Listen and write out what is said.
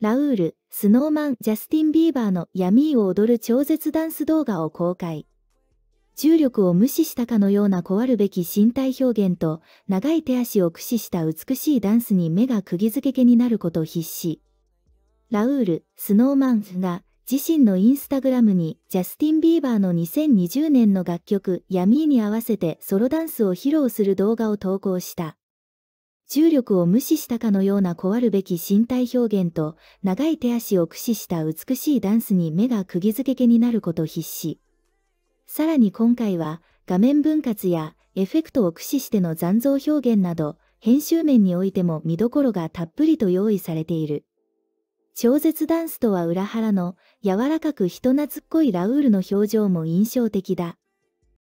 ラウール、スノーマン、ジャスティン・ビーバーの闇を踊る超絶ダンス動画を公開。重力を無視したかのような壊るべき身体表現と、長い手足を駆使した美しいダンスに目が釘付けになること必至。ラウール、スノーマンが、自身のインスタグラムに、ジャスティン・ビーバーの2020年の楽曲、闇に合わせてソロダンスを披露する動画を投稿した。重力を無視したかのような壊るべき身体表現と長い手足を駆使した美しいダンスに目が釘付けになること必至。さらに今回は画面分割やエフェクトを駆使しての残像表現など編集面においても見どころがたっぷりと用意されている。超絶ダンスとは裏腹の柔らかく人懐っこいラウールの表情も印象的だ。